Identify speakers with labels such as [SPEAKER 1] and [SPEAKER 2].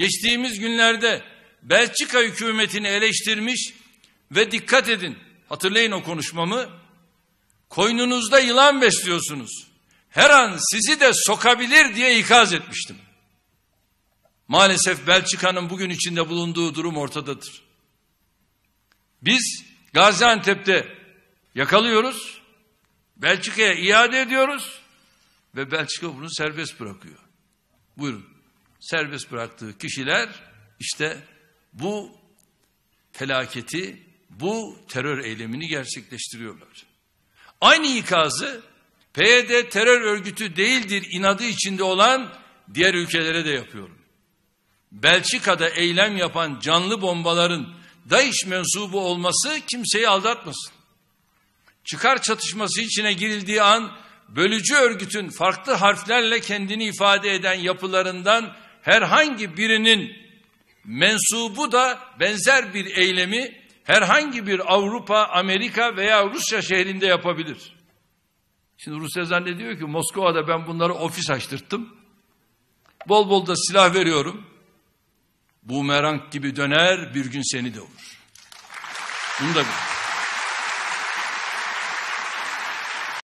[SPEAKER 1] Geçtiğimiz günlerde Belçika hükümetini eleştirmiş ve dikkat edin hatırlayın o konuşmamı. Koynunuzda yılan besliyorsunuz. Her an sizi de sokabilir diye ikaz etmiştim. Maalesef Belçika'nın bugün içinde bulunduğu durum ortadadır. Biz Gaziantep'te yakalıyoruz, Belçika'ya iade ediyoruz ve Belçika bunu serbest bırakıyor. Buyurun serbest bıraktığı kişiler işte bu felaketi, bu terör eylemini gerçekleştiriyorlar. Aynı ikazı PYD terör örgütü değildir inadı içinde olan diğer ülkelere de yapıyorum. Belçika'da eylem yapan canlı bombaların DAEŞ mensubu olması kimseyi aldatmasın. Çıkar çatışması içine girildiği an bölücü örgütün farklı harflerle kendini ifade eden yapılarından herhangi birinin mensubu da benzer bir eylemi herhangi bir Avrupa, Amerika veya Rusya şehrinde yapabilir. Şimdi Rusya zannediyor ki Moskova'da ben bunları ofis açtırttım. Bol bol da silah veriyorum. Bumerang gibi döner bir gün seni de olur. Bunu da bilir.